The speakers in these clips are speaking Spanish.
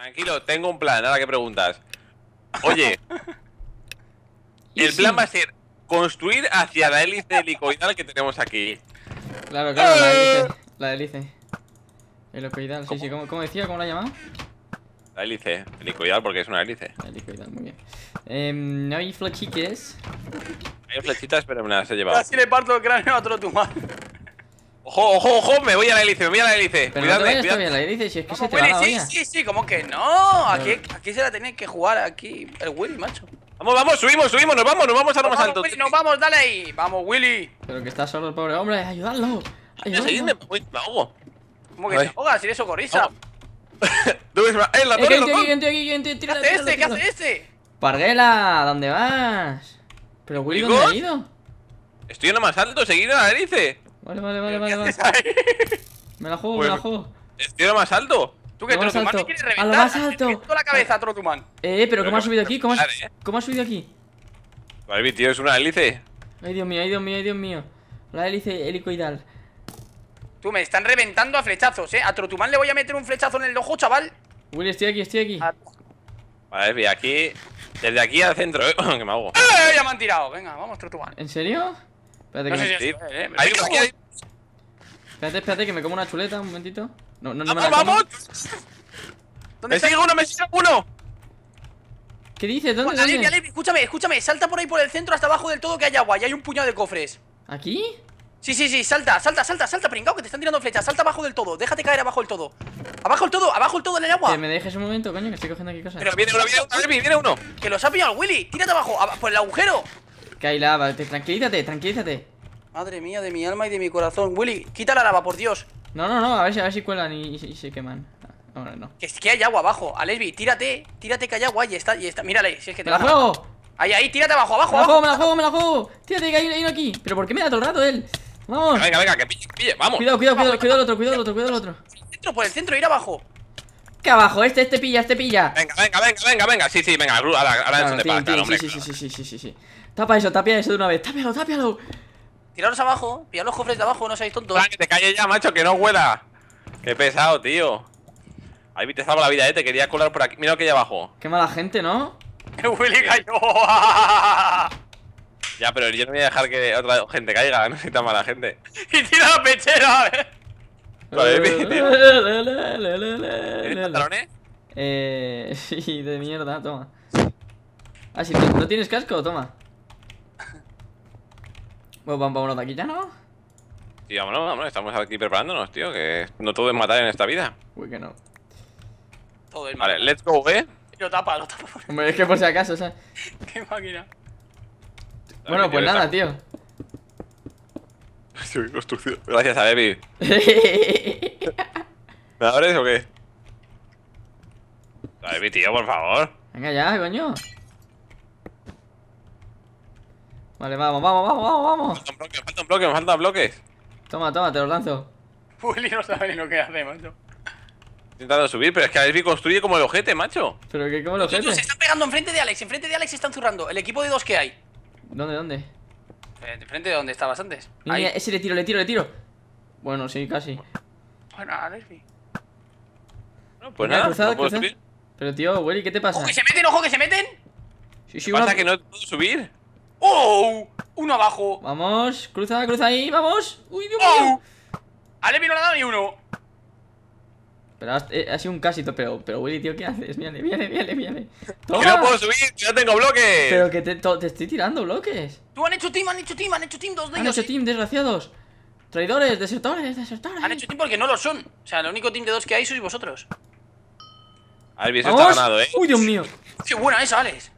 Tranquilo, tengo un plan, ahora que preguntas. Oye, el plan va a ser construir hacia la hélice helicoidal que tenemos aquí. Claro, claro, la eh. hélice. La hélice. Helicoidal, sí, sí. ¿Cómo, ¿Cómo, decía? ¿Cómo la llamaba? La hélice. Helicoidal porque es una hélice. helicoidal, muy bien. Em, ¿No hay flechiques? Hay flechitas, pero me las he llevado. si le parto el cráneo a otro tumor. Ojo, ojo, ojo, me voy a la hélice, me voy a la hélice. cuidado cuidado no te la hélice, si es que se te va sí, sí, sí, como que no. Aquí, aquí se la tenéis que jugar aquí el Willy, macho. Vamos, vamos, subimos, subimos, nos vamos, nos vamos a lo más alto nos vamos, dale ahí. Vamos, Willy. Pero que está solo el pobre hombre, ayudadlo. ayudadlo. ¡Seguidme! me ¿Cómo que te ahogas? Si eres socorrista. ¿Dónde ¡Eh, la eh, torre, ¿Qué hace este? ¿Qué hace este? Parguela, ¿dónde vas? Pero Willy, ¿dónde ha ido? Estoy en lo más alto, seguido a la hélice. Vale, vale, vale, vale. vale. Me la juego, me pues la juego. tío más alto. Tú que Trotuman me quieres reventar. A lo más alto. la cabeza, Trotuman. Eh, pero, ¿cómo has subido aquí? ¿Cómo has, subido aquí? Vale, tío, es una hélice. Ay, Dios mío, ay, Dios mío, ay, Dios mío. La hélice helicoidal. Tú me están reventando a flechazos, eh. A Trotuman le voy a meter un flechazo en el ojo, chaval. Will, estoy aquí, estoy aquí. Ah. Vale, aquí. Desde aquí al centro, eh. que me hago. ¡Eh! Ya me han tirado. Venga, vamos, Trotuman. ¿En serio? Espérate, eh, Espérate, espérate, que me como una chuleta, un momentito. No, no, no ¡Vamos, me vamos! ¡Me sigue uno, me sigue uno! ¿Qué dices? ¿Dónde, está escúchame, escúchame, salta por ahí por el centro hasta abajo del todo que hay agua y hay un puñado de cofres. ¿Aquí? Sí, sí, sí, salta, salta, salta, salta, pringao, que te están tirando flechas, salta abajo del todo, déjate caer abajo del todo. Abajo el todo, abajo el todo en el agua. Que me dejes un momento, coño, que estoy cogiendo aquí cosas. Pero viene uno, viene uno, viene uno. Que los ha pillado el Willy, tírate abajo, por el agujero. Que hay lava, tranquilízate, tranquilízate Madre mía, de mi alma y de mi corazón Willy, quita la lava, por Dios No, no, no, a ver, si, cuelan y, se queman Ahora no, Que, que hay agua abajo, Alesbi, tírate, tírate que hay agua Y está, y está, mírale, si es que te ¡Me la juego! Ahí, ahí, tírate abajo, abajo, me la juego, me la juego, me la juego Tírate que hay, no aquí, pero ¿por qué me da todo el rato él? Vamos Venga, venga, que pille, vamos Cuidado, cuidado, cuidado, cuidado el otro, cuidado el otro, cuidado el otro Por el centro, por el centro, ir abajo que abajo, este, este pilla, este pilla. Venga, venga, venga, venga, venga. Sí, sí, venga, ahora, ahora claro, es tín, tín, hombre. Sí, sí, sí, sí, sí, sí, sí. Tapa eso, tapia eso de una vez. Tápialo, tápialo. Tiraros abajo, pillad los cofres de abajo, no seáis tontos. Ah, que te calles ya, macho, que no huela. Qué pesado, tío. Ahí te salvo la vida, eh. Te quería colar por aquí. Mira que hay abajo. Qué mala gente, ¿no? ¡Que Willy cayó. ya, pero yo no voy a dejar que otra gente caiga. No soy tan mala gente. y tira la pechera, eh. Vale, ¿Tienes Eh. Sí, de mierda, toma. Ah, si no tienes casco, toma. Bueno, vamos de aquí ya, ¿no? Sí, vámonos, vámonos, estamos aquí preparándonos, tío, que no todo es matar en esta vida. Uy, que no. Todo es Vale, let's go, ¿eh? Lo tapa, lo tapa. Hombre, es que por si acaso, ¿sabes? Qué máquina. Bueno, pues nada, tío. Gracias a Evi. ¿Me abres o qué? Evi, tío, por favor. Venga ya, coño. Vale, vamos, vamos, vamos, vamos, vamos. Faltan bloques, bloque, me faltan bloques. Toma, toma, te los lanzo. Juli no sabe ni lo que hace, macho. Intentando subir, pero es que Evi construye como el ojete, macho. Pero que como el ojete. Se están pegando enfrente de Alex, enfrente de Alex se están zurrando. El equipo de dos que hay. ¿Dónde, dónde? Eh, ¿De frente de donde estabas antes? Ahí. ese eh, le tiro, le tiro, le tiro. Bueno, sí, casi. Bueno, a pues No, pues nada, cruzado, no Pero tío, Willy, ¿qué te pasa? ¡Ojo, que se meten, ojo, que se meten! Sí, sí, ¿Qué pasa que no puedo subir? ¡Oh! Uno abajo. Vamos, cruza, cruza ahí, vamos. ¡Uy, Dios ¡Oh! mío! no le ha dado ni uno. Pero eh, ha sido un casito, pero, pero Willy, tío, ¿qué haces? Viene, viene, viene, viene. ¡Toma! no puedo subir! ¡Que tengo bloques! Pero que te, te, estoy tirando bloques. Tú han hecho team, han hecho team, han hecho team dos de ellos. Han hecho team, desgraciados. Traidores, desertores, desertores. Han hecho team porque no lo son. O sea, el único team de dos que hay sois vosotros. Alvis está ganado, eh. Uy, Dios mío. Qué buena esa, Alex.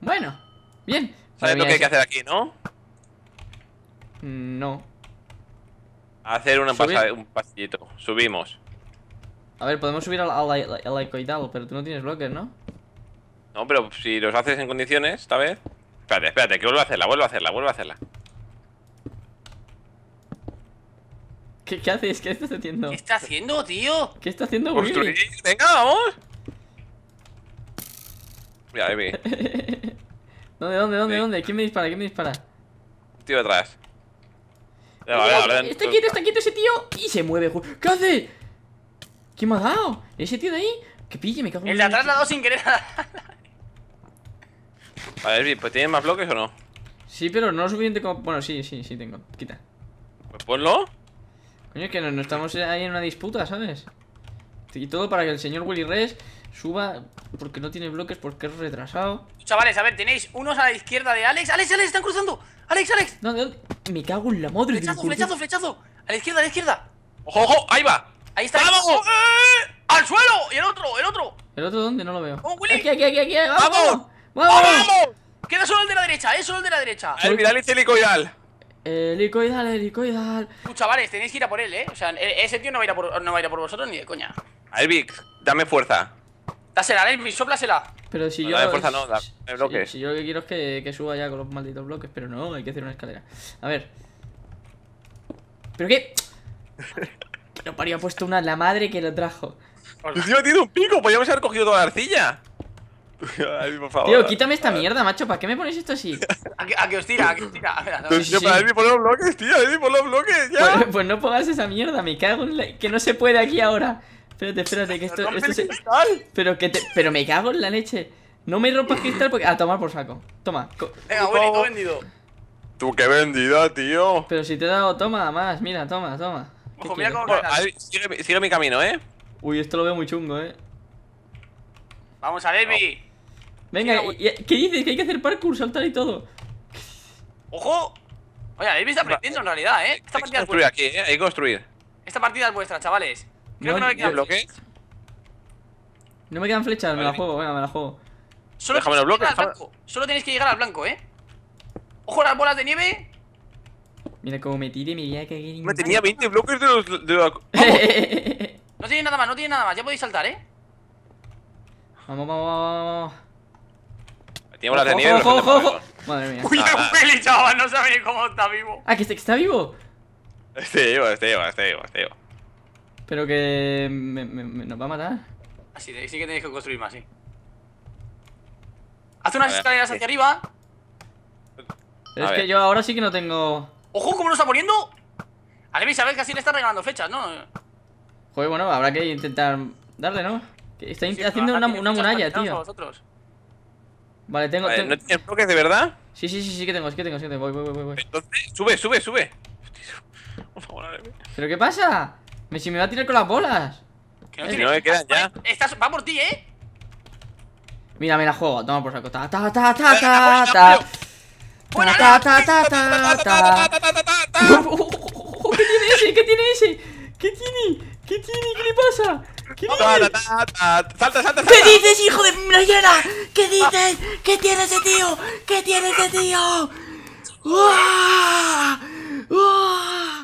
Bueno, bien. ¿Sabes lo que hay que hacer aquí, no? No. Hacer una pasada, un pasillito. Subimos. A ver, podemos subir al, al, y pero tú no tienes bloques, ¿no? No, pero si los haces en condiciones, esta vez. Espérate, espérate, que vuelvo a hacerla, vuelvo a hacerla, vuelvo a hacerla. ¿Qué, qué haces? ¿Qué estás haciendo? ¿Qué está haciendo, tío? ¿Qué está haciendo, Construir, venga, vamos. Mira, Emi. ¿Dónde, dónde, dónde, dónde? ¿Quién me dispara? ¿Quién me dispara? Tío atrás está quieto, está quieto ese tío. Y se mueve. ¿Qué hace? ¿Qué me ha dado? ¿Ese tío de ahí? Que pille, me cago en El de atrás la dado sin querer. a ver, pues ¿tienes más bloques o no? Sí, pero no lo suficiente como. Bueno, sí, sí, sí tengo. Quita. Pues ponlo. Coño, es que no, estamos ahí en una disputa, ¿sabes? Y todo para que el señor Willy Res suba porque no tiene bloques, porque es retrasado. Chavales, a ver, tenéis unos a la izquierda de Alex. ¡Alex, Alex! ¡Están cruzando! ¡Alex, Alex! ¿Dónde, dónde? Me cago en la madre. Flechazo, flechazo, flechazo. A la izquierda, a la izquierda. Ojo, ojo, ahí va. Ahí está. ¡Vamos! ¡Al suelo! ¡Y el otro, el otro! ¿El otro dónde? No lo veo. ¡Oh, Willy! Aquí, aquí, aquí, aquí. ¡Vamos! ¡Vamos! ¡Vamos! Queda solo el de la derecha, eh, solo el de la derecha. El viral es helicoidal. Helicoidal, helicoidal. chavales, tenéis que ir a por él, eh. O sea, e-, ese tío no va a ir a por, no va a ir por vosotros ni de coña. Vic, dame fuerza. Dásela, Amy, sóplasela. Pero si yo. La de fuerza no, de bloques. Si, yo lo que quiero es que, que, suba ya con los malditos bloques, pero no, hay que hacer una escalera. A ver. ¿Pero qué? Pero parió, ha puesto una la madre que lo trajo. Tío, tiene un pico, podríamos pues haber cogido toda la arcilla. Ay, por favor. Tío, quítame esta mierda, macho. ¿Para qué me ponéis esto así? a, que, a os tira, a que os tira. A ver, a tío, por los bloques, tío. por los bloques, ya. Pues, pues, no pongas esa mierda, me cago en la... Que no se puede aquí ahora. Espérate, espérate, que esto, esto cristal? Pero que te... Pero me cago en la leche. No me rompas cristal porque. A ah, tomar por saco. Toma. Venga, bueno, vendido. Tú qué vendida, tío. Pero si te he dado, toma más, mira, toma, toma. Ojo, mira cómo sigue, mi camino, eh. Uy, esto lo veo muy chungo, eh. Vamos a Debbie. Venga, ¿qué dices? Que hay que hacer parkour, saltar y todo. ¡Ojo! Oye, Debbie está aprendiendo en realidad, eh. Esta partida es Aquí, ¿eh? Hay que construir. Esta partida es vuestra, chavales. Creo que no me quedan flechas No me quedan flechas, me la juego, venga, me la juego. Solo déjame los bloques, Solo tenéis que llegar al blanco, eh. Ojo a las bolas de nieve. Mira cómo me tiré, mi vida que. Me tenía 20 bloques de los. De la... no tiene nada más, no tiene nada más. Ya podéis saltar, eh. Vamos, vamos, vamos. Tiene bolas de nieve. Ojo, ojo, ojo. Madre mía. Uy, ah, peli, chaval. No sabéis ni cómo está vivo. Ah, que está, está vivo. Este lleva, este lleva, este lleva, este lleva. Pero que... Me, ¿Nos va a matar? Así de, sí que tenéis que construir más, sí. Haz unas escaleras hacia arriba. Pero es que yo ahora sí que no tengo... ¡Ojo, cómo lo está poniendo! Alevi, sabes que así le está regalando fechas, ¿no? Joder, bueno, habrá que intentar darle, ¿no? está haciendo una, una muralla, tío. Vale, tengo, tengo... ¿No tienes bloques de verdad? Sí, sí, sí, sí que tengo, sí que tengo, sí que tengo. Voy, voy, voy, voy. Entonces, sube, sube, sube. Por favor, ¿Pero qué pasa? Me Si me va a tirar con las bolas. Que no, tiene, no me quedan ya. Estás, va por ti, ¿eh? Mira, me la juego. Toma por saco. Ta, ta, ta, ta, ta, ta. Ta, ta, ta, ta, ta, ¿Qué tiene ese? ¿Qué tiene ese? ¿Qué tiene? ¿Qué tiene? ¿Qué le pasa? ¿Qué ¡Salta, salta, salta! ¿Qué dices, hijo de llena? ¿Qué dices? ¿Qué tiene ese tío? ¿Qué tiene ese tío? ¡Uah! ¡Uah!